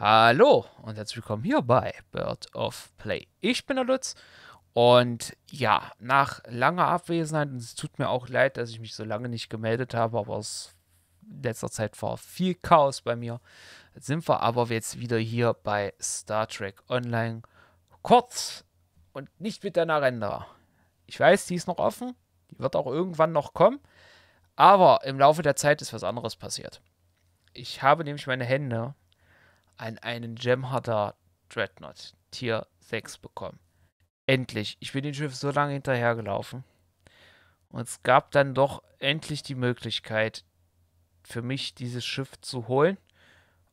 Hallo und herzlich willkommen hier bei Bird of Play. Ich bin der Lutz und ja, nach langer Abwesenheit, und es tut mir auch leid, dass ich mich so lange nicht gemeldet habe, aber in letzter Zeit war viel Chaos bei mir, jetzt sind wir aber jetzt wieder hier bei Star Trek Online. Kurz und nicht mit der Narendra. Ich weiß, die ist noch offen, die wird auch irgendwann noch kommen, aber im Laufe der Zeit ist was anderes passiert. Ich habe nämlich meine Hände an einen Gemharder Dreadnought Tier 6 bekommen. Endlich. Ich bin dem Schiff so lange hinterhergelaufen. Und es gab dann doch endlich die Möglichkeit, für mich dieses Schiff zu holen.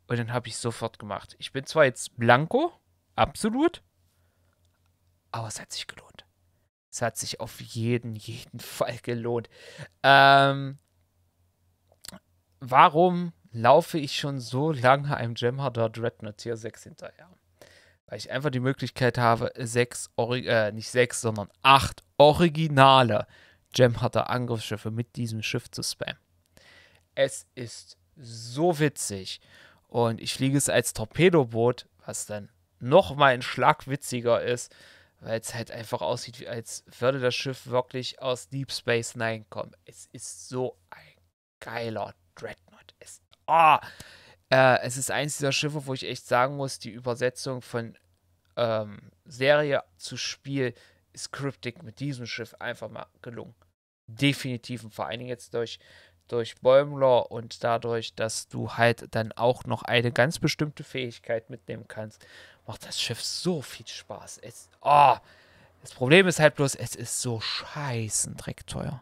Und dann habe ich sofort gemacht. Ich bin zwar jetzt blanko, absolut, aber es hat sich gelohnt. Es hat sich auf jeden, jeden Fall gelohnt. Ähm, warum laufe ich schon so lange einem Gemharder Dreadnought Tier 6 hinterher. Weil ich einfach die Möglichkeit habe, sechs, Ori äh, nicht sechs, sondern acht originale Gemharder Angriffsschiffe mit diesem Schiff zu spammen. Es ist so witzig. Und ich fliege es als Torpedoboot, was dann nochmal ein Schlag witziger ist, weil es halt einfach aussieht, als würde das Schiff wirklich aus Deep Space Nine kommen. Es ist so ein geiler Dreadnought oh, äh, es ist eins dieser Schiffe, wo ich echt sagen muss, die Übersetzung von ähm, Serie zu Spiel ist Cryptic mit diesem Schiff einfach mal gelungen. Definitiv und vor allen Dingen jetzt durch, durch Bäumler und dadurch, dass du halt dann auch noch eine ganz bestimmte Fähigkeit mitnehmen kannst, macht das Schiff so viel Spaß. Es, oh, das Problem ist halt bloß, es ist so scheißen dreckteuer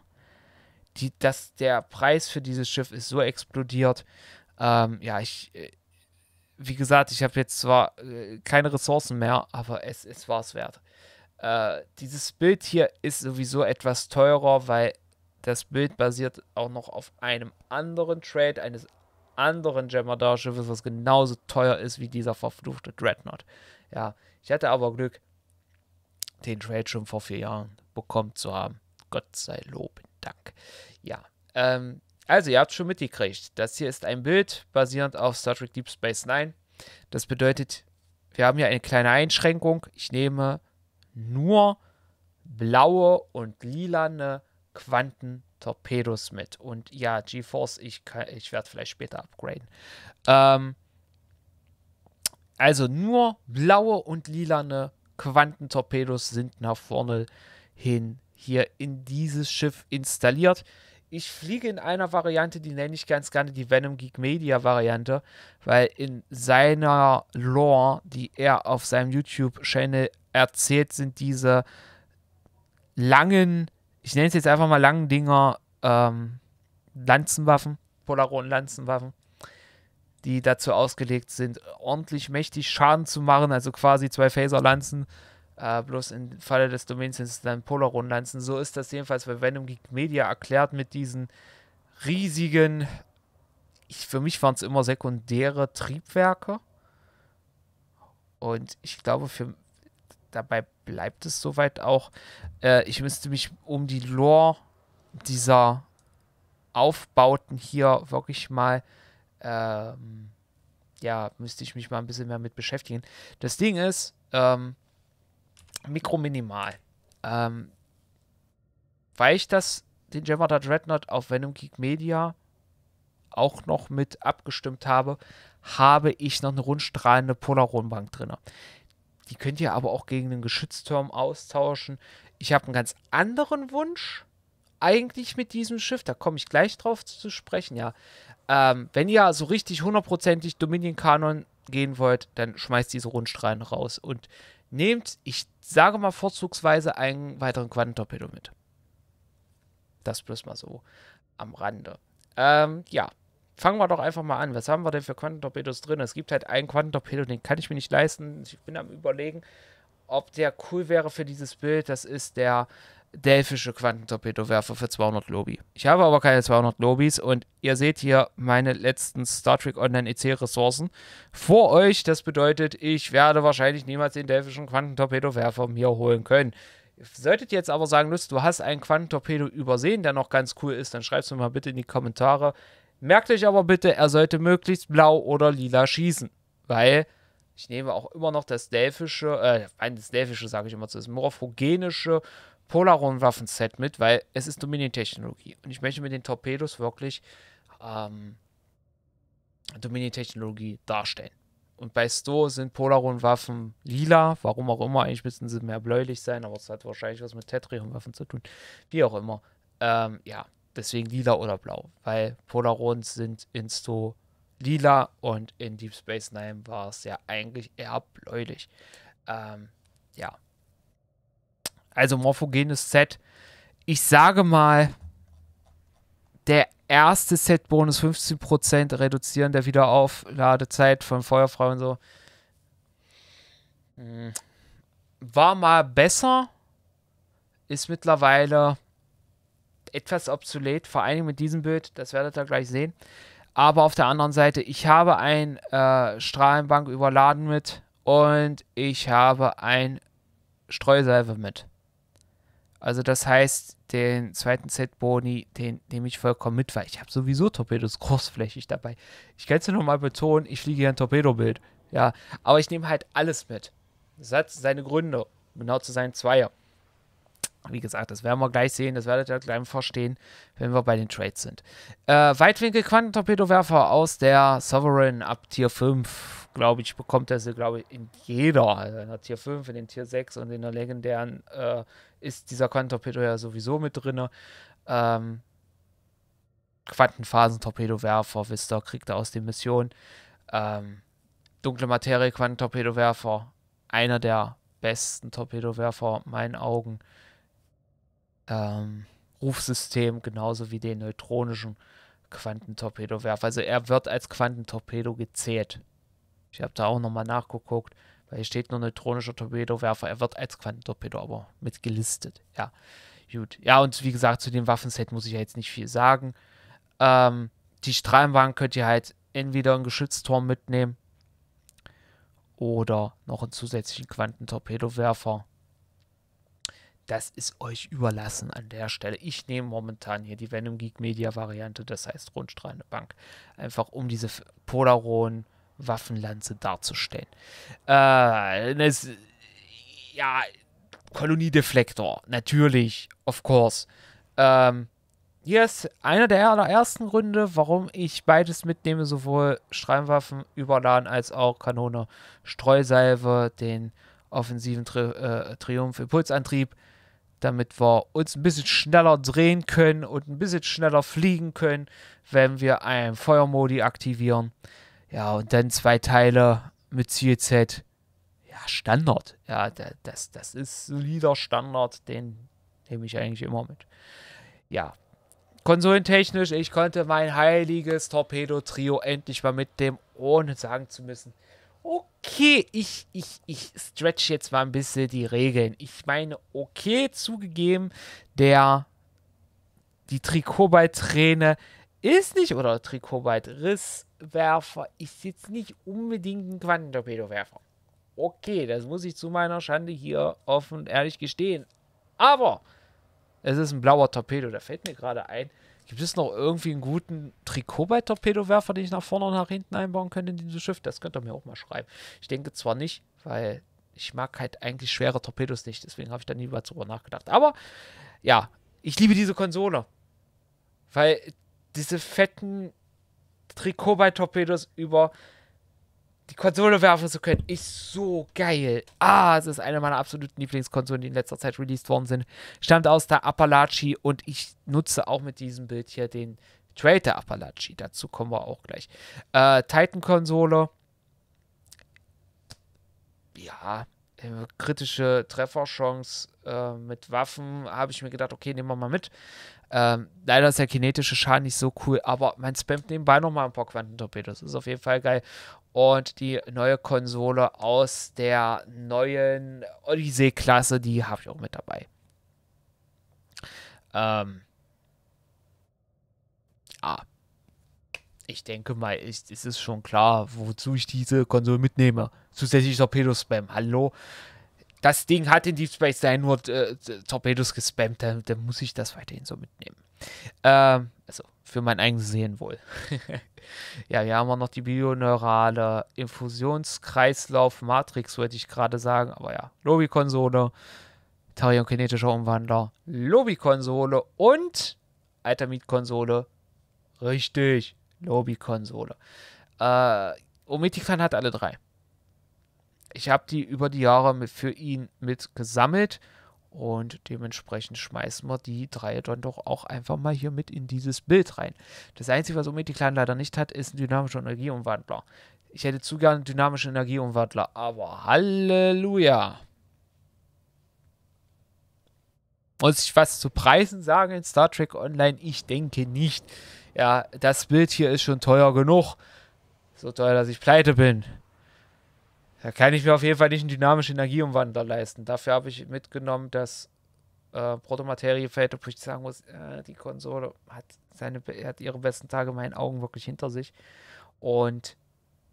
die, dass der Preis für dieses Schiff ist so explodiert. Ähm, ja, ich, äh, wie gesagt, ich habe jetzt zwar äh, keine Ressourcen mehr, aber es, es war es wert. Äh, dieses Bild hier ist sowieso etwas teurer, weil das Bild basiert auch noch auf einem anderen Trade eines anderen Jemadar-Schiffes, was genauso teuer ist wie dieser verfluchte Dreadnought. Ja, ich hatte aber Glück, den Trade schon vor vier Jahren bekommen zu haben. Gott sei Lob. Dank. Ja. Ähm, also, ihr habt schon mitgekriegt. Das hier ist ein Bild basierend auf Star Trek Deep Space Nine. Das bedeutet, wir haben hier eine kleine Einschränkung. Ich nehme nur blaue und lilane Quantentorpedos mit. Und ja, GeForce, ich, ich werde vielleicht später upgraden. Ähm, also nur blaue und lilane Quantentorpedos sind nach vorne hin hier in dieses Schiff installiert. Ich fliege in einer Variante, die nenne ich ganz gerne die Venom Geek Media Variante, weil in seiner Lore, die er auf seinem YouTube-Channel erzählt, sind diese langen, ich nenne es jetzt einfach mal langen Dinger, ähm, Lanzenwaffen, Polaron-Lanzenwaffen, die dazu ausgelegt sind, ordentlich mächtig Schaden zu machen, also quasi zwei Phaser-Lanzen äh, bloß im Falle des Domains sind es dann polar lanzen So ist das jedenfalls bei Venom Geek Media erklärt mit diesen riesigen, ich, für mich waren es immer sekundäre Triebwerke. Und ich glaube, für, dabei bleibt es soweit auch. Äh, ich müsste mich um die Lore dieser Aufbauten hier wirklich mal, ähm, ja, müsste ich mich mal ein bisschen mehr mit beschäftigen. Das Ding ist, ähm, mikrominimal. Ähm, weil ich das, den Jemada Dreadnought auf Venom Geek Media auch noch mit abgestimmt habe, habe ich noch eine rundstrahlende Polaronbank drin. Die könnt ihr aber auch gegen einen Geschützturm austauschen. Ich habe einen ganz anderen Wunsch eigentlich mit diesem Schiff. Da komme ich gleich drauf zu sprechen, ja. Ähm, wenn ihr so richtig hundertprozentig Dominion-Kanon gehen wollt, dann schmeißt diese Rundstrahlen raus und nehmt, ich sage mal vorzugsweise einen weiteren Quantentorpedo mit. Das bloß mal so am Rande. Ähm, ja, fangen wir doch einfach mal an. Was haben wir denn für Quantentorpedos drin? Es gibt halt einen Quantentorpedo, den kann ich mir nicht leisten. Ich bin am überlegen, ob der cool wäre für dieses Bild. Das ist der delphische Quantentorpedowerfer für 200 Lobby. Ich habe aber keine 200 Lobbys und ihr seht hier meine letzten Star Trek Online EC Ressourcen vor euch. Das bedeutet, ich werde wahrscheinlich niemals den delphischen Quantentorpedowerfer mir holen können. Solltet ihr jetzt aber sagen, Lust, du hast einen Quantentorpedo übersehen, der noch ganz cool ist, dann schreibt es mir mal bitte in die Kommentare. Merkt euch aber bitte, er sollte möglichst blau oder lila schießen, weil ich nehme auch immer noch das delfische, äh, das delfische sage ich immer zu, das morphogenische Polaron-Waffenset mit, weil es ist Dominion-Technologie. Und ich möchte mit den Torpedos wirklich ähm, Dominion-Technologie darstellen. Und bei Sto sind Polaron-Waffen lila, warum auch immer. Eigentlich müssten sie mehr bläulich sein, aber es hat wahrscheinlich was mit Tetrion-Waffen zu tun. Wie auch immer. Ähm, ja, deswegen lila oder blau, weil Polarons sind in Sto lila und in Deep Space Nine war es ja eigentlich eher bläulich. Ähm, ja. Also morphogenes Set. Ich sage mal, der erste Set-Bonus 15% reduzieren der Wiederaufladezeit von Feuerfrau und so. Hm. War mal besser, ist mittlerweile etwas obsolet, vor allem mit diesem Bild, das werdet ihr gleich sehen. Aber auf der anderen Seite, ich habe ein äh, Strahlenbank überladen mit und ich habe ein Streusalve mit. Also das heißt, den zweiten z boni den nehme ich vollkommen mit, weil ich habe sowieso Torpedos großflächig dabei. Ich kann es nur mal betonen, ich fliege hier ein Torpedobild. Ja, aber ich nehme halt alles mit. Das hat seine Gründe, genau zu seinen Zweier. Wie gesagt, das werden wir gleich sehen, das werdet ihr gleich verstehen, wenn wir bei den Trades sind. Äh, Weitwinkel Quantentorpedowerfer aus der Sovereign ab Tier 5, glaube ich, bekommt er sie, glaube ich, in jeder. Also in der Tier 5, in den Tier 6 und in der legendären äh, ist dieser Quantentorpedo ja sowieso mit drin. Ähm, Quantenphasentorpedowerfer, wisst ihr, kriegt er aus den Missionen. Ähm, dunkle Materie Quantentorpedowerfer, einer der besten Torpedowerfer, meinen Augen ähm, Rufsystem genauso wie den neutronischen Quantentorpedowerfer. Also er wird als Quantentorpedo gezählt. Ich habe da auch nochmal nachgeguckt, weil hier steht nur neutronischer Torpedowerfer. Er wird als Quantentorpedo aber mitgelistet. Ja, gut. Ja, und wie gesagt, zu dem Waffenset muss ich ja jetzt nicht viel sagen. Ähm, die Strahlenwagen könnt ihr halt entweder einen Geschützturm mitnehmen oder noch einen zusätzlichen Quantentorpedowerfer das ist euch überlassen an der Stelle. Ich nehme momentan hier die Venom Geek Media Variante, das heißt rundstrahlende Bank, einfach um diese Polaron Waffenlanze darzustellen. Äh, das, ja, Koloniedeflektor, natürlich, of course. Ähm, hier ist einer der allerersten Gründe, warum ich beides mitnehme, sowohl Streimwaffen, Überladen als auch Kanone, Streusalve, den offensiven Tri äh, Triumph, Impulsantrieb, damit wir uns ein bisschen schneller drehen können und ein bisschen schneller fliegen können, wenn wir einen Feuermodi aktivieren. Ja, und dann zwei Teile mit CZ. Ja, Standard. Ja, das, das ist solider Standard, den nehme ich eigentlich immer mit. Ja, konsolentechnisch, ich konnte mein heiliges Torpedo-Trio endlich mal mitnehmen, ohne sagen zu müssen, okay, ich, ich, ich stretch jetzt mal ein bisschen die Regeln. Ich meine, okay, zugegeben, der, die Trikotballträne ist nicht, oder Trikotbeitrisswerfer ist jetzt nicht unbedingt ein Quantentorpedowerfer. Okay, das muss ich zu meiner Schande hier offen und ehrlich gestehen. Aber es ist ein blauer Torpedo, da fällt mir gerade ein. Gibt es noch irgendwie einen guten Trikot bei Torpedowerfer, den ich nach vorne und nach hinten einbauen könnte in dieses Schiff? Das könnt ihr mir auch mal schreiben. Ich denke zwar nicht, weil ich mag halt eigentlich schwere Torpedos nicht. Deswegen habe ich da nie mal drüber nachgedacht. Aber ja, ich liebe diese Konsole. Weil diese fetten Trikot bei Torpedos über die Konsole werfen zu können, ist so geil. Ah, es ist eine meiner absoluten Lieblingskonsolen, die in letzter Zeit released worden sind. Stammt aus der Appalachi und ich nutze auch mit diesem Bild hier den Trail der Appalachi. Dazu kommen wir auch gleich. Äh, Titan-Konsole. Ja, äh, kritische Trefferchance äh, mit Waffen habe ich mir gedacht, okay, nehmen wir mal mit. Ähm, leider ist der kinetische Schaden nicht so cool, aber man spammt nebenbei nochmal ein paar Quantentorpedos. Ist auf jeden Fall geil und die neue Konsole aus der neuen Odyssey-Klasse, die habe ich auch mit dabei. Ähm. Ja. Ah. Ich denke mal, ist, ist schon klar, wozu ich diese Konsole mitnehme. Zusätzlich Torpedo-Spam. Hallo? Das Ding hat in Deep Space Nine nur äh, Torpedos gespammt, dann, dann muss ich das weiterhin so mitnehmen. Ähm, also für mein eigenes Seelenwohl. ja, hier haben wir noch die bioneurale Infusionskreislauf-Matrix, würde ich gerade sagen. Aber ja, Lobby-Konsole, Tarion-kinetischer Umwandler, Lobby-Konsole und Altamid-Konsole. Richtig, Lobby-Konsole. Äh, Ometiclan hat alle drei. Ich habe die über die Jahre mit, für ihn mit gesammelt und dementsprechend schmeißen wir die drei dann doch auch einfach mal hier mit in dieses Bild rein. Das Einzige, was Omediclan leider nicht hat, ist ein dynamischer Energieumwandler. Ich hätte zu gerne einen dynamischen Energieumwandler, aber Halleluja! Muss ich was zu Preisen sagen in Star Trek Online? Ich denke nicht. Ja, das Bild hier ist schon teuer genug. So teuer, dass ich pleite bin. Da kann ich mir auf jeden Fall nicht einen dynamischen Energieumwandler leisten. Dafür habe ich mitgenommen, dass äh, Protomaterie fällt, obwohl ich sagen muss, äh, die Konsole hat, seine, hat ihre besten Tage in meinen Augen wirklich hinter sich. Und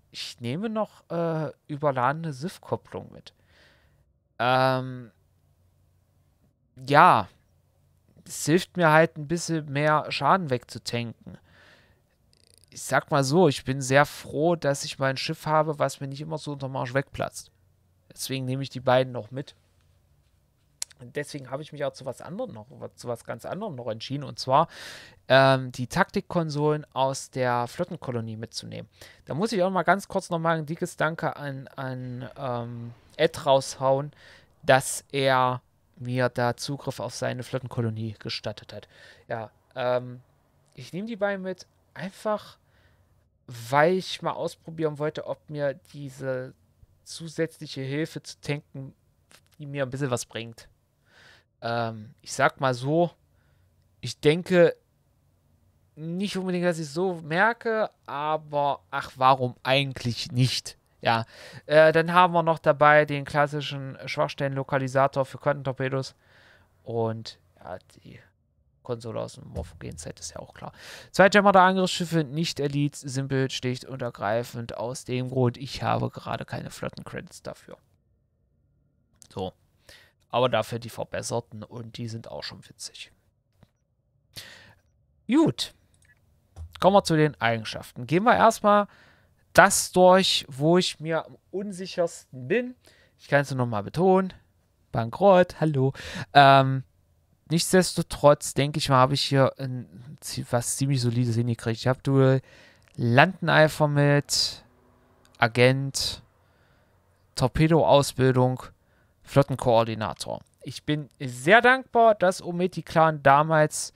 ich nehme noch äh, überladene SIF-Kopplung mit. Ähm, ja, es hilft mir halt ein bisschen mehr Schaden wegzutanken ich sag mal so, ich bin sehr froh, dass ich mein Schiff habe, was mir nicht immer so unter Marsch wegplatzt. Deswegen nehme ich die beiden noch mit. Und deswegen habe ich mich auch zu was anderem noch, zu was ganz anderem noch entschieden, und zwar ähm, die Taktikkonsolen aus der Flottenkolonie mitzunehmen. Da muss ich auch mal ganz kurz nochmal ein dickes Danke an, an ähm, Ed raushauen, dass er mir da Zugriff auf seine Flottenkolonie gestattet hat. Ja, ähm, ich nehme die beiden mit, einfach weil ich mal ausprobieren wollte, ob mir diese zusätzliche Hilfe zu tanken, die mir ein bisschen was bringt. Ähm, ich sag mal so, ich denke nicht unbedingt, dass ich so merke, aber ach, warum eigentlich nicht? Ja, äh, dann haben wir noch dabei den klassischen Schwachstellenlokalisator für Quantentorpedos und ja, die Konsole aus dem Morphogen-Set, ist ja auch klar. Zwei der angriffsschiffe nicht Elite, simpel, schlicht und ergreifend. Aus dem Grund, ich habe gerade keine Flotten-Credits dafür. So. Aber dafür die verbesserten und die sind auch schon witzig. Gut. Kommen wir zu den Eigenschaften. Gehen wir erstmal das durch, wo ich mir am unsichersten bin. Ich kann es nur nochmal betonen. Bankrott, hallo. Ähm, Nichtsdestotrotz, denke ich mal, habe ich hier ein, was ziemlich solides hingekriegt. Ich habe Duel, Landeneifer mit, Agent, Torpedoausbildung, Flottenkoordinator. Ich bin sehr dankbar, dass Ometi Clan damals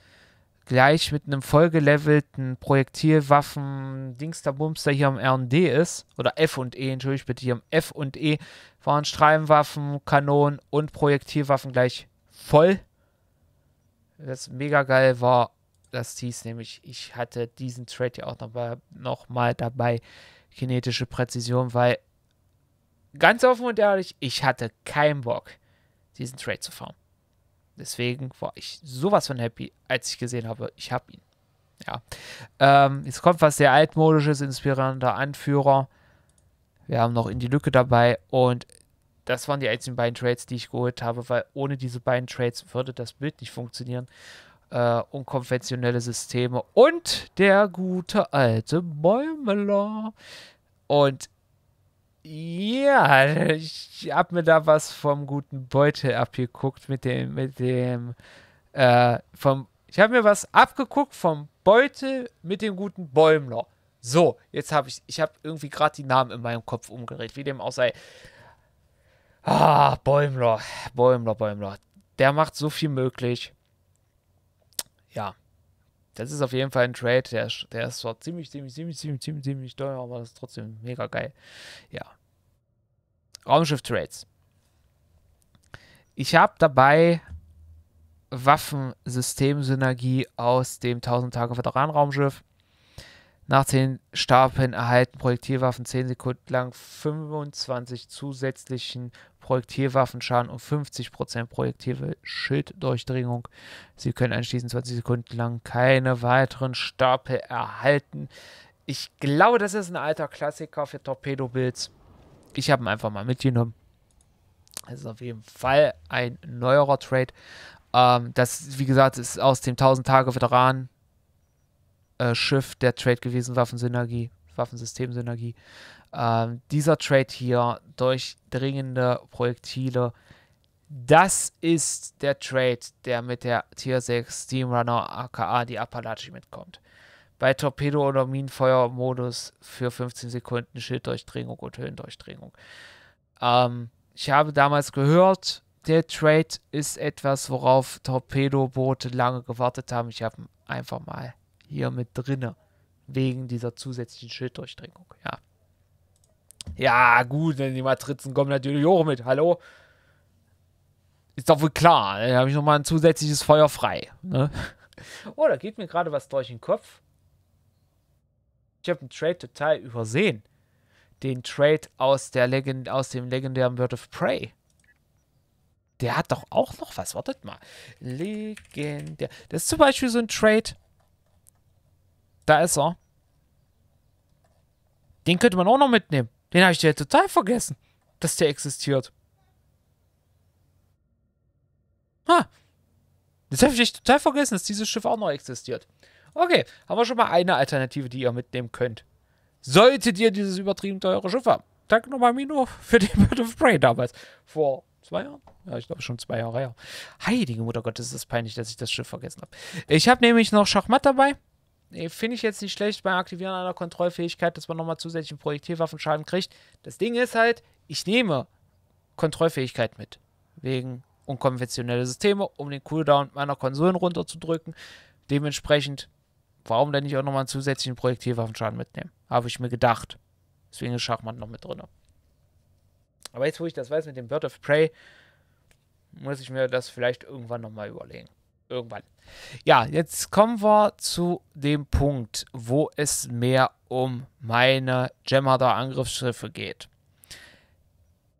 gleich mit einem vollgelevelten Projektilwaffen Dingsterbumster hier am R&D ist, oder F und E, entschuldigt bitte, hier am F und E waren Streibenwaffen, Kanonen und Projektilwaffen gleich voll das mega geil war, das hieß nämlich, ich hatte diesen Trade ja auch nochmal noch mal dabei, kinetische Präzision, weil ganz offen und ehrlich, ich hatte keinen Bock, diesen Trade zu fahren. Deswegen war ich sowas von happy, als ich gesehen habe, ich habe ihn. Ja. Ähm, jetzt kommt was sehr altmodisches, inspirierender Anführer. Wir haben noch in die Lücke dabei und das waren die einzigen beiden Trades, die ich geholt habe, weil ohne diese beiden Trades würde das Bild nicht funktionieren. Äh, unkonventionelle Systeme und der gute alte Bäumeler. Und ja, ich habe mir da was vom guten Beutel abgeguckt mit dem, mit dem, äh, vom, ich habe mir was abgeguckt vom Beutel mit dem guten Bäumler. So, jetzt habe ich, ich habe irgendwie gerade die Namen in meinem Kopf umgedreht, wie dem auch sei. Ah, Bäumler, Bäumler, Bäumler. Der macht so viel möglich. Ja. Das ist auf jeden Fall ein Trade, der, der ist zwar ziemlich, ziemlich, ziemlich, ziemlich, ziemlich, ziemlich teuer, aber das ist trotzdem mega geil. Ja. Raumschiff-Trades. Ich habe dabei Waffensystemsynergie aus dem 1000 Tage Veteran-Raumschiff. Nach 10 Stapeln erhalten Projektilwaffen 10 Sekunden lang 25 zusätzlichen Projektilwaffenschaden und 50% Projektive Schilddurchdringung. Sie können anschließend 20 Sekunden lang keine weiteren Stapel erhalten. Ich glaube, das ist ein alter Klassiker für Torpedo-Builds. Ich habe ihn einfach mal mitgenommen. Das ist auf jeden Fall ein neuerer Trade. Ähm, das, wie gesagt, ist aus dem 1000-Tage-Veteran-Schiff äh, der Trade gewesen, Waffensynergie. Waffensystemsynergie. Ähm, dieser Trade hier, durch dringende Projektile, das ist der Trade, der mit der Tier 6 Steamrunner aka die Apalache mitkommt. Bei Torpedo- oder Minenfeuermodus für 15 Sekunden Schilddurchdringung und Höhendurchdringung. Ähm, ich habe damals gehört, der Trade ist etwas, worauf Torpedoboote lange gewartet haben. Ich habe ihn einfach mal hier mit drinne. Wegen dieser zusätzlichen Schilddurchdringung, ja. Ja, gut, denn die Matrizen kommen natürlich auch mit, hallo? Ist doch wohl klar, ne? dann habe ich nochmal ein zusätzliches Feuer frei, ne? Oh, da geht mir gerade was durch den Kopf. Ich habe einen Trade total übersehen. Den Trade aus, der Legend aus dem legendären Bird of Prey. Der hat doch auch noch was. Wartet mal. Legendär. Das ist zum Beispiel so ein Trade. Da ist er. Den könnte man auch noch mitnehmen. Den habe ich ja total vergessen, dass der existiert. Ha. Das habe ich echt total vergessen, dass dieses Schiff auch noch existiert. Okay, haben wir schon mal eine Alternative, die ihr mitnehmen könnt. Solltet ihr dieses übertrieben teure Schiff haben. Danke nochmal, Mino, für den Bird of Prey damals. Vor zwei Jahren? Ja, ich glaube schon zwei Jahre her. Heilige Mutter Gottes, ist das peinlich, dass ich das Schiff vergessen habe. Ich habe nämlich noch Schachmatt dabei finde ich jetzt nicht schlecht beim Aktivieren einer Kontrollfähigkeit, dass man nochmal zusätzlichen Projektilwaffenschaden kriegt. Das Ding ist halt, ich nehme Kontrollfähigkeit mit. Wegen unkonventionelle Systeme, um den Cooldown meiner Konsolen runterzudrücken. Dementsprechend, warum denn nicht auch nochmal einen zusätzlichen Projektilwaffenschaden mitnehmen? Habe ich mir gedacht. Deswegen ist Schachmann noch mit drin. Aber jetzt, wo ich das weiß mit dem Bird of Prey, muss ich mir das vielleicht irgendwann nochmal überlegen irgendwann. Ja, jetzt kommen wir zu dem Punkt, wo es mehr um meine Gemharder Angriffsschiffe geht.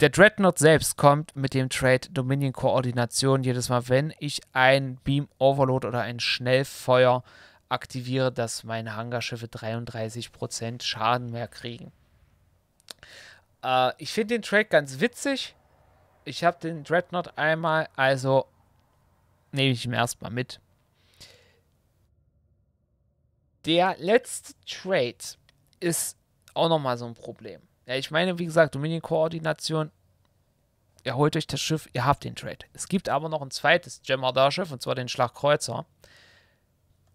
Der Dreadnought selbst kommt mit dem Trade Dominion Koordination jedes Mal, wenn ich ein Beam Overload oder ein Schnellfeuer aktiviere, dass meine Hangarschiffe 33% Schaden mehr kriegen. Äh, ich finde den Trade ganz witzig. Ich habe den Dreadnought einmal also nehme ich ihm erstmal mit. Der letzte Trade ist auch nochmal so ein Problem. Ja, ich meine, wie gesagt, Dominion-Koordination, ihr holt euch das Schiff, ihr habt den Trade. Es gibt aber noch ein zweites Jemadar-Schiff, und zwar den Schlagkreuzer.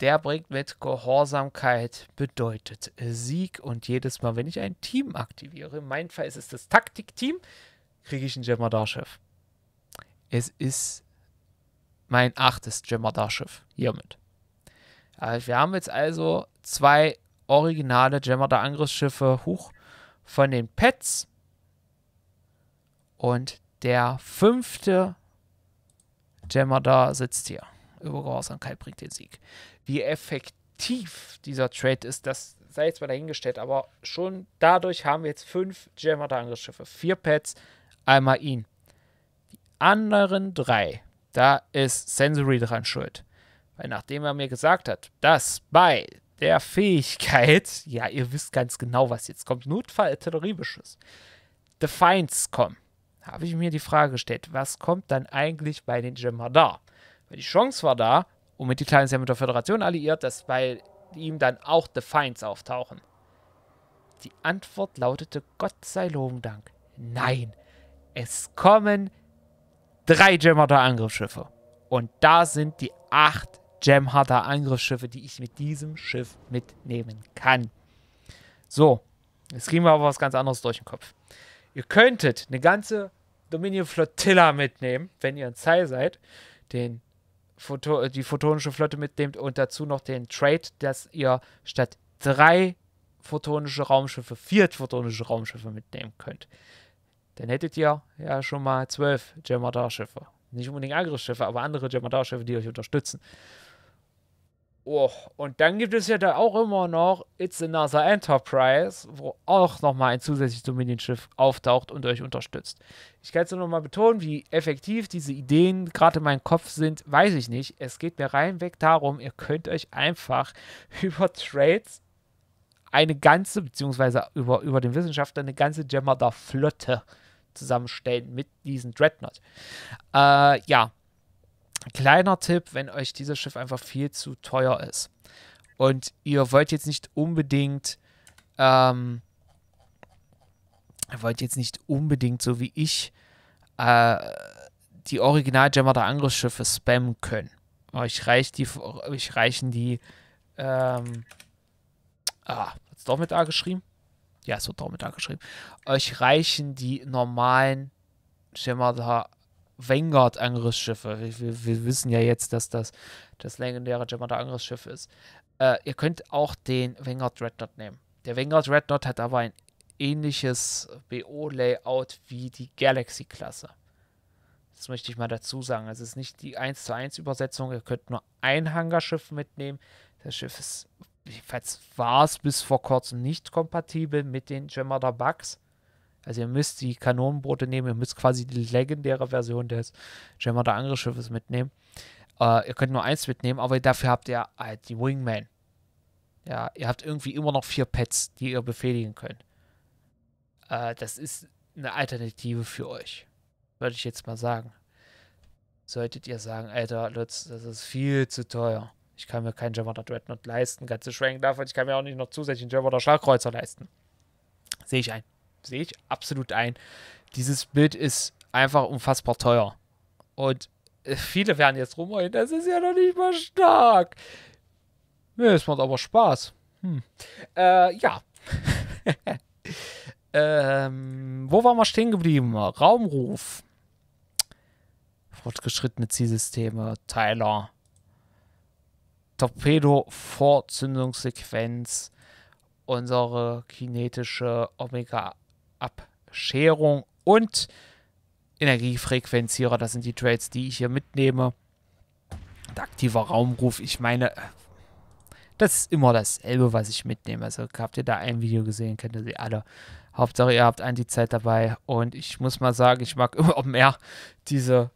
Der bringt mit Gehorsamkeit bedeutet Sieg. Und jedes Mal, wenn ich ein Team aktiviere, in meinem Fall ist es das Taktikteam, kriege ich ein Jemadar-Schiff. Es ist mein achtes Jemadar-Schiff hiermit. Äh, wir haben jetzt also zwei originale Jemadar-Angriffsschiffe hoch von den Pets und der fünfte Jemadar sitzt hier. Übergehorsamkeit bringt den Sieg. Wie effektiv dieser Trade ist, das sei jetzt mal dahingestellt, aber schon dadurch haben wir jetzt fünf Jemadar-Angriffsschiffe. Vier Pets, einmal ihn. Die anderen drei da ist Sensory dran schuld. Weil nachdem er mir gesagt hat, dass bei der Fähigkeit, ja, ihr wisst ganz genau, was jetzt kommt, Notfall-Artilleriebeschuss, Defines kommen, habe ich mir die Frage gestellt, was kommt dann eigentlich bei den da? Weil die Chance war da, und mit die Kleinen sind ja mit der Föderation alliiert, dass bei ihm dann auch Defines auftauchen. Die Antwort lautete Gott sei Loben Dank. Nein, es kommen drei Gemharter Angriffsschiffe. Und da sind die acht Gemharter Angriffsschiffe, die ich mit diesem Schiff mitnehmen kann. So, jetzt kriegen wir aber was ganz anderes durch den Kopf. Ihr könntet eine ganze Dominion Flotilla mitnehmen, wenn ihr in Zeil seid, den Photo äh, die photonische Flotte mitnehmt und dazu noch den Trade, dass ihr statt drei photonische Raumschiffe vier photonische Raumschiffe mitnehmen könnt dann hättet ihr ja schon mal zwölf Jemadar-Schiffe. Nicht unbedingt andere Schiffe, aber andere Jemadar-Schiffe, die euch unterstützen. Oh, und dann gibt es ja da auch immer noch It's the NASA Enterprise, wo auch nochmal ein zusätzliches Dominion-Schiff auftaucht und euch unterstützt. Ich kann es nur nochmal betonen, wie effektiv diese Ideen gerade in meinem Kopf sind, weiß ich nicht. Es geht mir reinweg darum, ihr könnt euch einfach über Trades eine ganze, beziehungsweise über, über den Wissenschaftler eine ganze Gemma Jemadar-Flotte zusammenstellen mit diesem Dreadnought. Äh, ja, kleiner Tipp, wenn euch dieses Schiff einfach viel zu teuer ist und ihr wollt jetzt nicht unbedingt, ähm, wollt jetzt nicht unbedingt, so wie ich, äh, die Original der Angriffsschiffe spammen können. Euch, reicht die, euch reichen die, ähm, ah, hat's doch mit A geschrieben? ja, es wird auch mit angeschrieben, euch reichen die normalen, stell Vanguard-Angriffsschiffe. Wir, wir, wir, wissen ja jetzt, dass das das legendäre Jemada-Angriffsschiff ist. Äh, ihr könnt auch den Vanguard Red nehmen. Der Vanguard Red hat aber ein ähnliches BO-Layout wie die Galaxy-Klasse. Das möchte ich mal dazu sagen. Es ist nicht die 1 zu 1 Übersetzung. Ihr könnt nur ein Hangarschiff mitnehmen. Das Schiff ist jedenfalls war es bis vor kurzem nicht kompatibel mit den Gemada Bugs. Also ihr müsst die Kanonenboote nehmen, ihr müsst quasi die legendäre Version des Gemada Angriffsschiffes mitnehmen. Äh, ihr könnt nur eins mitnehmen, aber dafür habt ihr halt die Wingman. Ja, ihr habt irgendwie immer noch vier Pets, die ihr befehligen könnt. Äh, das ist eine Alternative für euch. Würde ich jetzt mal sagen. Solltet ihr sagen, Alter, Lutz, das ist viel zu teuer. Ich kann mir keinen Jabber Dreadnought leisten, ganz zu schwenken davon. Ich kann mir auch nicht noch zusätzlich einen Jabber Schlagkreuzer leisten. Sehe ich ein. Sehe ich absolut ein. Dieses Bild ist einfach unfassbar teuer. Und äh, viele werden jetzt rumheulen, das ist ja noch nicht mal stark. nee, es macht aber Spaß. Hm. Äh, ja. ähm, wo waren wir stehen geblieben? Raumruf. Fortgeschrittene Zielsysteme, Tyler. Torpedo-Vorzündungssequenz unsere kinetische Omega-Abscherung und Energiefrequenzierer. Das sind die Trades, die ich hier mitnehme. Und aktiver Raumruf, ich meine, äh, das ist immer dasselbe, was ich mitnehme. Also habt ihr da ein Video gesehen, kennt ihr sie alle. Hauptsache, ihr habt Anti-Zeit dabei. Und ich muss mal sagen, ich mag immer mehr diese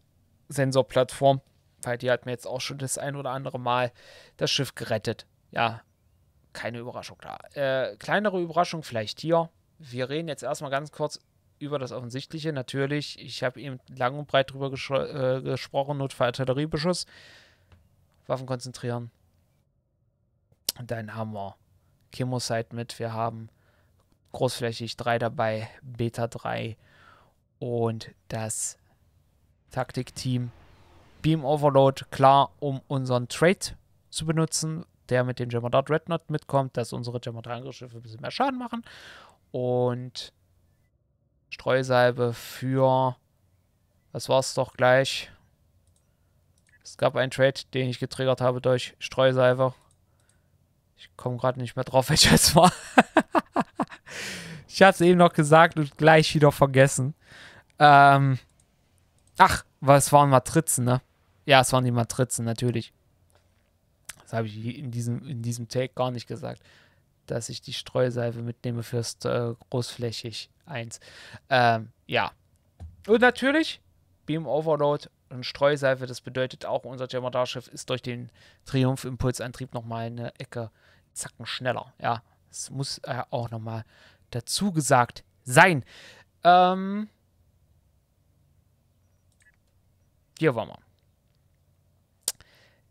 Sensorplattform weil die hat mir jetzt auch schon das ein oder andere Mal das Schiff gerettet. Ja, keine Überraschung da. Äh, kleinere Überraschung vielleicht hier. Wir reden jetzt erstmal ganz kurz über das Offensichtliche. Natürlich, ich habe eben lang und breit drüber äh, gesprochen, Notfall-Artilleriebeschuss. Waffen konzentrieren. Und dann haben wir Chemosite mit. Wir haben großflächig drei dabei, Beta 3 und das Taktikteam Beam Overload, klar, um unseren Trade zu benutzen, der mit dem Red Rednut mitkommt, dass unsere Jemadart-Angriffe ein bisschen mehr Schaden machen. Und Streusalbe für, das war's doch gleich. Es gab einen Trade, den ich getriggert habe durch Streusalbe. Ich komme gerade nicht mehr drauf, welcher es war. ich hatte es eben noch gesagt und gleich wieder vergessen. Ähm, ach, was waren Matrizen, ne? Ja, es waren die Matrizen, natürlich. Das habe ich in diesem, in diesem Take gar nicht gesagt, dass ich die Streuseife mitnehme fürs äh, großflächig 1. Ähm, ja. Und natürlich Beam Overload und Streuseife. Das bedeutet auch, unser Thermodalschiff ist durch den Triumph-Impulsantrieb nochmal eine Ecke zacken schneller. Ja, das muss äh, auch nochmal dazu gesagt sein. Ähm, hier waren wir.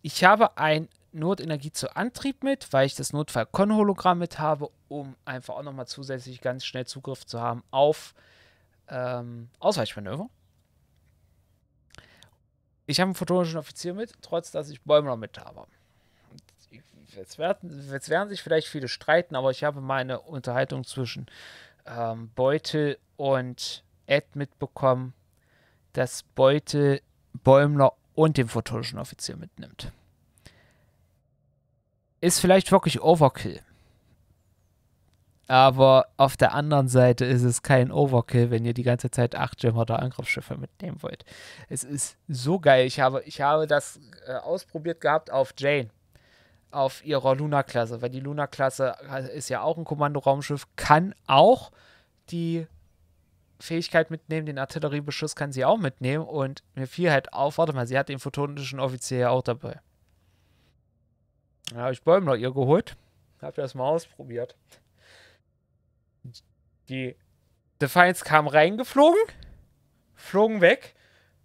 Ich habe ein Notenergie zu Antrieb mit, weil ich das Notfall-Con-Hologramm mit habe, um einfach auch nochmal zusätzlich ganz schnell Zugriff zu haben auf ähm, Ausweichmanöver. Ich habe einen photonischen Offizier mit, trotz dass ich Bäumler mit habe. Jetzt werden, jetzt werden, sich vielleicht viele streiten, aber ich habe meine Unterhaltung zwischen ähm, Beutel und Ed mitbekommen, dass Beutel Bäumler und den photonischen Offizier mitnimmt. Ist vielleicht wirklich Overkill. Aber auf der anderen Seite ist es kein Overkill, wenn ihr die ganze Zeit acht Gem oder Angriffsschiffe mitnehmen wollt. Es ist so geil. Ich habe, ich habe das äh, ausprobiert gehabt auf Jane. Auf ihrer Luna-Klasse. Weil die Luna-Klasse äh, ist ja auch ein Kommandoraumschiff, kann auch die Fähigkeit mitnehmen, den Artilleriebeschuss kann sie auch mitnehmen. Und mir fiel halt auf, warte mal, sie hat den photonischen Offizier ja auch dabei. Da habe ich Bäume noch ihr geholt. Habe das mal ausprobiert. Die Defiance kam reingeflogen, flogen weg.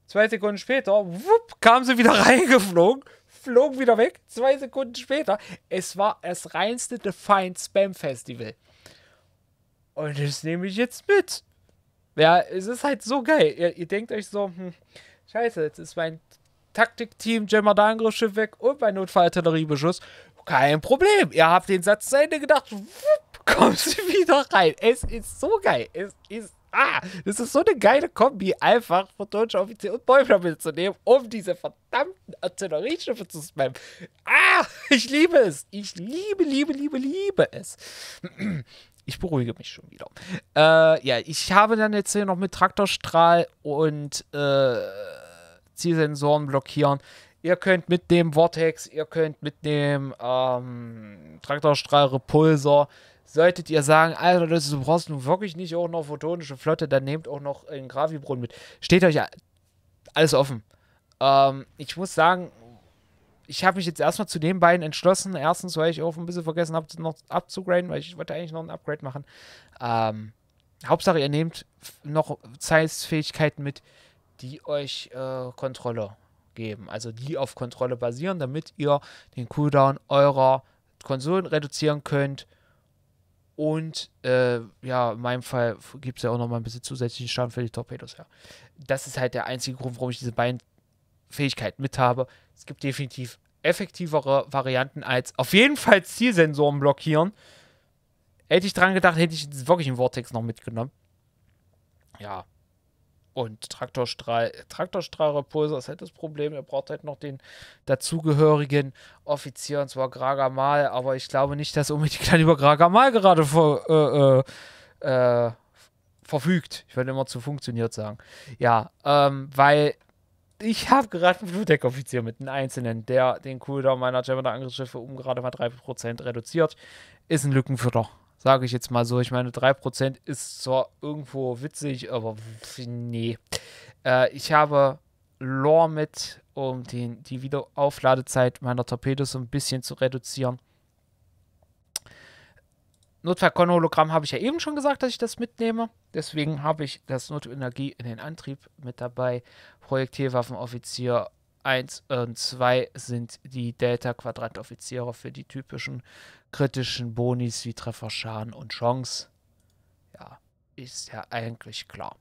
Zwei Sekunden später, wupp, kamen sie wieder reingeflogen, flogen wieder weg. Zwei Sekunden später. Es war das reinste Defiance Spam Festival. Und das nehme ich jetzt mit. Ja, es ist halt so geil. Ihr, ihr denkt euch so, hm, scheiße, jetzt ist mein Taktikteam Jemadangro-Schiff weg und mein Notfallartilleriebeschuss. Kein Problem. Ihr habt den Satz zu Ende gedacht. Wupp, kommt sie wieder rein. Es ist so geil. Es ist Ah, das ist so eine geile Kombi, einfach von deutscher Offizier und Bäumler mitzunehmen, um diese verdammten Artillerieschiffe zu spammen. Ah, ich liebe es. Ich liebe, liebe, liebe, liebe es. Ich beruhige mich schon wieder. Äh, ja, ich habe dann jetzt hier noch mit Traktorstrahl und äh, Zielsensoren blockieren. Ihr könnt mit dem Vortex, ihr könnt mit dem ähm, Traktorstrahl Repulsor, solltet ihr sagen, Alter, das du brauchst nun wirklich nicht auch noch photonische Flotte, dann nehmt auch noch einen Gravibrunnen mit. Steht euch alles offen. Ähm, ich muss sagen, ich habe mich jetzt erstmal zu den beiden entschlossen. Erstens, weil ich auch ein bisschen vergessen habe, noch abzugraden, weil ich wollte eigentlich noch ein Upgrade machen. Ähm, Hauptsache, ihr nehmt noch Zeitfähigkeiten mit, die euch äh, Kontrolle geben. Also die auf Kontrolle basieren, damit ihr den Cooldown eurer Konsolen reduzieren könnt. Und äh, ja, in meinem Fall gibt es ja auch nochmal ein bisschen zusätzlichen Schaden für die Torpedos. Ja. Das ist halt der einzige Grund, warum ich diese beiden Fähigkeit mit habe. Es gibt definitiv effektivere Varianten als auf jeden Fall Zielsensoren blockieren. Hätte ich dran gedacht, hätte ich wirklich einen Vortex noch mitgenommen. Ja. Und Traktorstrahl, Traktorstrahlrepulser ist halt das Problem. Er braucht halt noch den dazugehörigen Offizier, und zwar Gragamal. Aber ich glaube nicht, dass unbedingt dann über Gragamal gerade ver, äh, äh, äh, verfügt. Ich würde immer zu funktioniert sagen. Ja, ähm, weil ich habe gerade einen Blue Offizier mit einem einzelnen, der den Cooldown meiner Gemini Angriffsschiffe um gerade mal 3% reduziert. Ist ein Lückenfütter, sage ich jetzt mal so. Ich meine, 3% ist zwar irgendwo witzig, aber nee. Äh, ich habe Lore mit, um den, die Wiederaufladezeit meiner Torpedos so ein bisschen zu reduzieren notfallkonno hologramm habe ich ja eben schon gesagt, dass ich das mitnehme. Deswegen habe ich das Notenergie in den Antrieb mit dabei. Projektilwaffenoffizier 1 und 2 sind die Delta-Quadrant-Offiziere für die typischen kritischen Bonis wie Trefferschaden und Chance. Ja, ist ja eigentlich klar.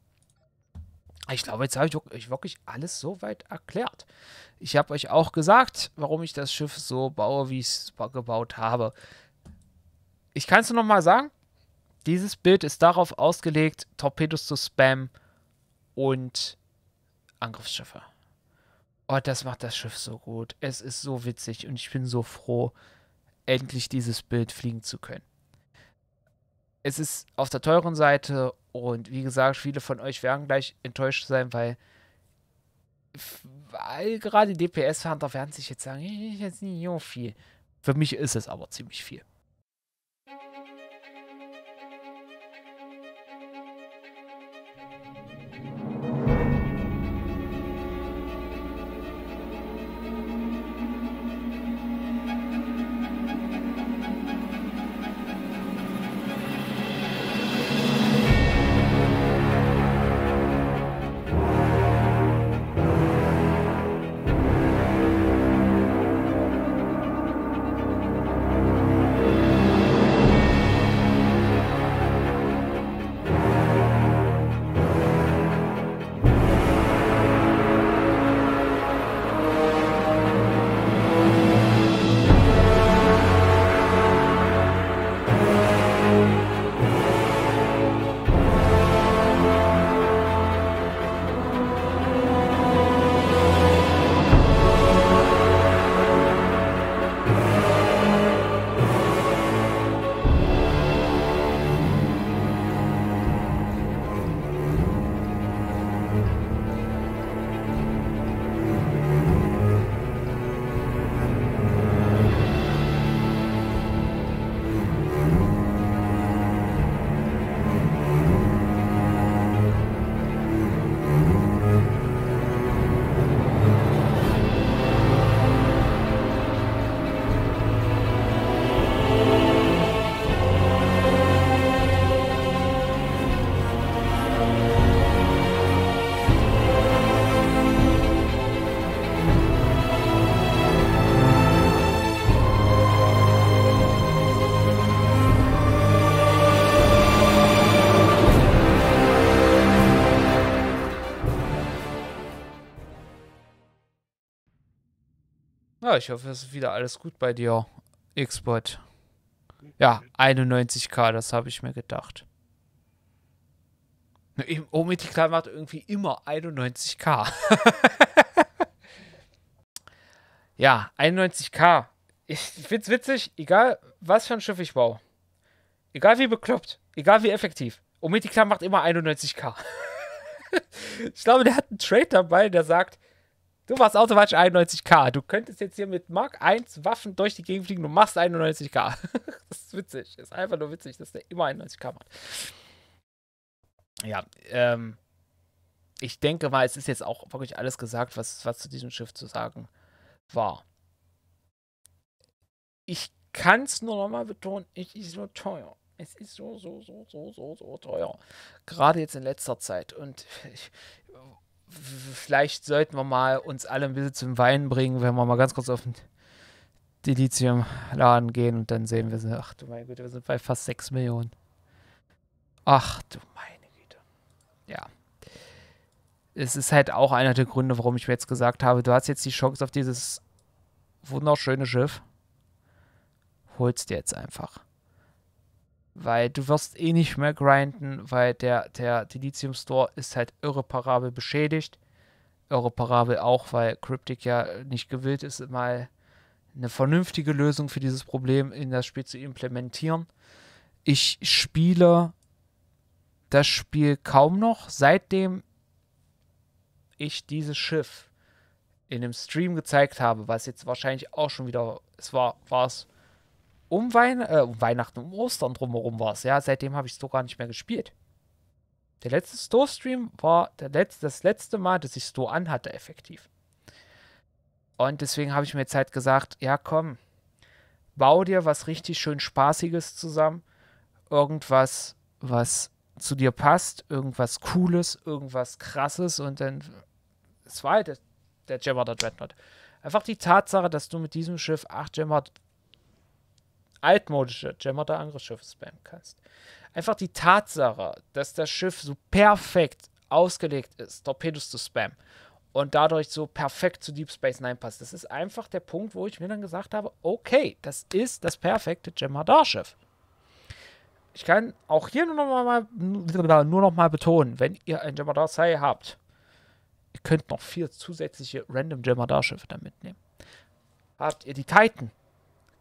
Ich glaube, jetzt habe ich euch wirklich alles so weit erklärt. Ich habe euch auch gesagt, warum ich das Schiff so baue, wie ich es gebaut habe ich kann es nur noch mal sagen, dieses Bild ist darauf ausgelegt, Torpedos zu spammen und Angriffsschiffe. Oh, das macht das Schiff so gut. Es ist so witzig und ich bin so froh, endlich dieses Bild fliegen zu können. Es ist auf der teuren Seite und wie gesagt, viele von euch werden gleich enttäuscht sein, weil, weil gerade DPS-Hunter werden sich jetzt sagen, ich jetzt nicht so viel. Für mich ist es aber ziemlich viel. ich hoffe, es ist wieder alles gut bei dir, Xbox. Hm. Ja, 91k, das habe ich mir gedacht. Ometi Klein macht irgendwie immer 91k. ja, 91k. Ich finde es witzig, egal was für ein Schiff ich baue. Egal wie bekloppt, egal wie effektiv. Ometi Klein macht immer 91k. ich glaube, der hat einen Trade dabei, der sagt, Du machst automatisch 91k. Du könntest jetzt hier mit Mark 1 Waffen durch die Gegend fliegen, du machst 91k. das ist witzig. Das ist einfach nur witzig, dass der immer 91k macht. Ja, ähm, ich denke mal, es ist jetzt auch wirklich alles gesagt, was, was zu diesem Schiff zu sagen war. Ich kann es nur nochmal betonen, es ist so teuer. Es ist so, so, so, so, so, so teuer. Gerade jetzt in letzter Zeit. Und ich, vielleicht sollten wir mal uns alle ein bisschen zum Weinen bringen, wenn wir mal ganz kurz auf den Dilithium-Laden gehen und dann sehen wir, ach du meine Güte, wir sind bei fast 6 Millionen. Ach du meine Güte. Ja. Es ist halt auch einer der Gründe, warum ich mir jetzt gesagt habe, du hast jetzt die Chance auf dieses wunderschöne Schiff. Holst dir jetzt einfach weil du wirst eh nicht mehr grinden, weil der, der Dilithium Store ist halt irreparabel beschädigt. Irreparabel auch, weil Cryptic ja nicht gewillt ist, mal eine vernünftige Lösung für dieses Problem in das Spiel zu implementieren. Ich spiele das Spiel kaum noch, seitdem ich dieses Schiff in einem Stream gezeigt habe, was jetzt wahrscheinlich auch schon wieder, es war, war es um, Wein äh, Weihnachten, um Ostern drumherum war es. Ja, seitdem habe ich es doch gar nicht mehr gespielt. Der letzte Store-Stream war letzte, das letzte Mal, dass ich Store anhatte, effektiv. Und deswegen habe ich mir jetzt halt gesagt, ja komm, bau dir was richtig schön Spaßiges zusammen. Irgendwas, was zu dir passt, irgendwas Cooles, irgendwas Krasses und dann, es war halt der, der der Dreadnought. Einfach die Tatsache, dass du mit diesem Schiff acht Gemma altmodische Gemmoder Angriffsschiffe spammen kannst. Einfach die Tatsache, dass das Schiff so perfekt ausgelegt ist, Torpedos zu spammen und dadurch so perfekt zu Deep Space Nine passt. Das ist einfach der Punkt, wo ich mir dann gesagt habe, okay, das ist das perfekte Jem'Hadar-Schiff. Ich kann auch hier nur noch mal, nur noch mal betonen, wenn ihr ein Jem'Hadar sei habt, ihr könnt noch vier zusätzliche random Jem'Hadar-Schiffe da mitnehmen. Habt ihr die Titan,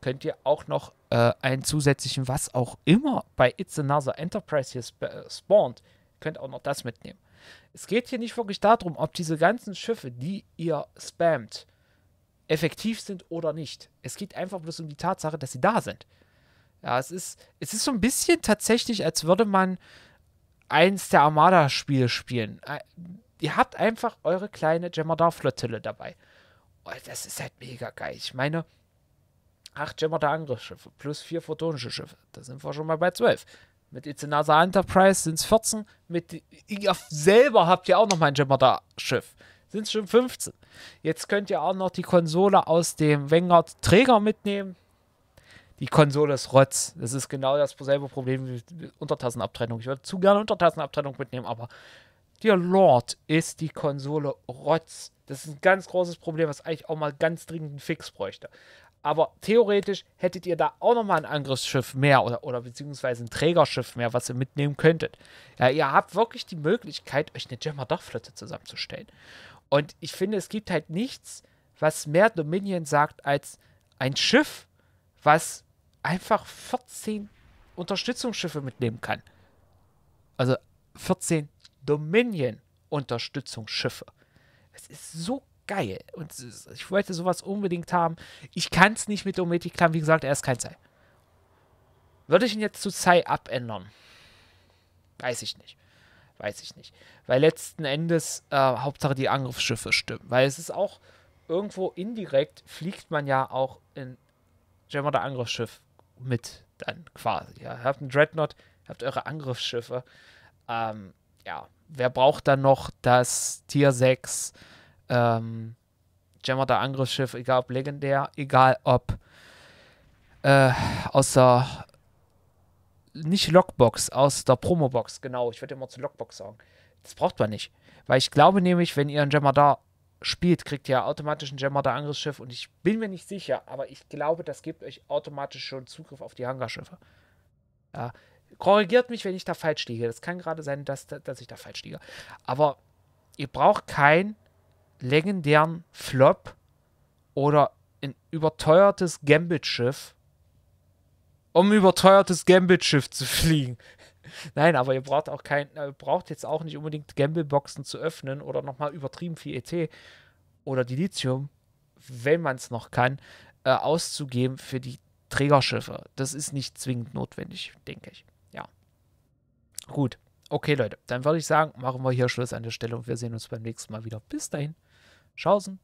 könnt ihr auch noch äh, einen zusätzlichen was auch immer bei It's Another Enterprise hier sp äh, spawnt, könnt auch noch das mitnehmen. Es geht hier nicht wirklich darum, ob diese ganzen Schiffe, die ihr spammt, effektiv sind oder nicht. Es geht einfach bloß um die Tatsache, dass sie da sind. Ja, es ist, es ist so ein bisschen tatsächlich, als würde man eins der Armada-Spiele spielen. Äh, ihr habt einfach eure kleine Jemadar-Flottille dabei. Oh, das ist halt mega geil. Ich meine, acht Gemmater Angriffsschiffe plus vier photonische Schiffe. Da sind wir schon mal bei zwölf. Mit Izenasa Enterprise sind es 14. Mit ihr selber habt ihr auch noch mal ein Gemmater Schiff. Sind es schon 15. Jetzt könnt ihr auch noch die Konsole aus dem Wengert Träger mitnehmen. Die Konsole ist Rotz. Das ist genau das selbe Problem wie Untertassenabtrennung. Ich würde zu gerne Untertassenabtrennung mitnehmen, aber Dear Lord, ist die Konsole Rotz. Das ist ein ganz großes Problem, was eigentlich auch mal ganz dringend einen Fix bräuchte. Aber theoretisch hättet ihr da auch nochmal ein Angriffsschiff mehr oder, oder beziehungsweise ein Trägerschiff mehr, was ihr mitnehmen könntet. Ja, ihr habt wirklich die Möglichkeit, euch eine jemadar Dachflotte zusammenzustellen. Und ich finde, es gibt halt nichts, was mehr Dominion sagt, als ein Schiff, was einfach 14 Unterstützungsschiffe mitnehmen kann. Also 14 Dominion-Unterstützungsschiffe. Es ist so geil. Und ich wollte sowas unbedingt haben. Ich kann es nicht mit Dometi klammern. Wie gesagt, er ist kein Zei. Würde ich ihn jetzt zu Zei abändern? Weiß ich nicht. Weiß ich nicht. Weil letzten Endes äh, Hauptsache die Angriffsschiffe stimmen. Weil es ist auch irgendwo indirekt fliegt man ja auch in der Angriffsschiff mit dann quasi. Ja. Ihr habt einen Dreadnought, habt eure Angriffsschiffe. Ähm, ja, wer braucht dann noch das Tier 6? ähm, Gemmater Angriffsschiff, egal ob legendär, egal ob äh, aus der nicht Lockbox, aus der Promobox, genau, ich würde immer zu Lockbox sagen. Das braucht man nicht. Weil ich glaube nämlich, wenn ihr einen da spielt, kriegt ihr automatisch ein Jemadar-Angriffsschiff und ich bin mir nicht sicher, aber ich glaube, das gibt euch automatisch schon Zugriff auf die Hangarschiffe. Ja. Korrigiert mich, wenn ich da falsch liege. Das kann gerade sein, dass, dass ich da falsch liege. Aber ihr braucht kein legendären Flop oder ein überteuertes Gambit-Schiff, um überteuertes Gambit-Schiff zu fliegen. Nein, aber ihr braucht auch kein, äh, braucht jetzt auch nicht unbedingt Gamble-Boxen zu öffnen oder nochmal übertrieben viel ET oder die Lithium, wenn man es noch kann, äh, auszugeben für die Trägerschiffe. Das ist nicht zwingend notwendig, denke ich. Ja. Gut. Okay, Leute, dann würde ich sagen, machen wir hier Schluss an der Stelle und wir sehen uns beim nächsten Mal wieder. Bis dahin. Schausen.